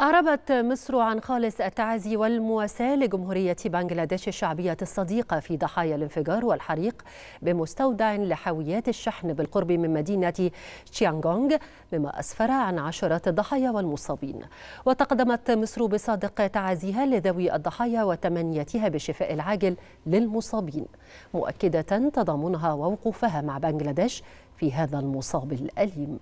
أعربت مصر عن خالص التعازي والمواساة لجمهورية بنغلاديش الشعبية الصديقة في ضحايا الانفجار والحريق بمستودع لحاويات الشحن بالقرب من مدينة تشيانغونغ مما أسفر عن عشرات الضحايا والمصابين وتقدمت مصر بصادق تعازيها لذوي الضحايا وتمنيتها بالشفاء العاجل للمصابين مؤكدة تضامنها ووقوفها مع بنغلاديش في هذا المصاب الأليم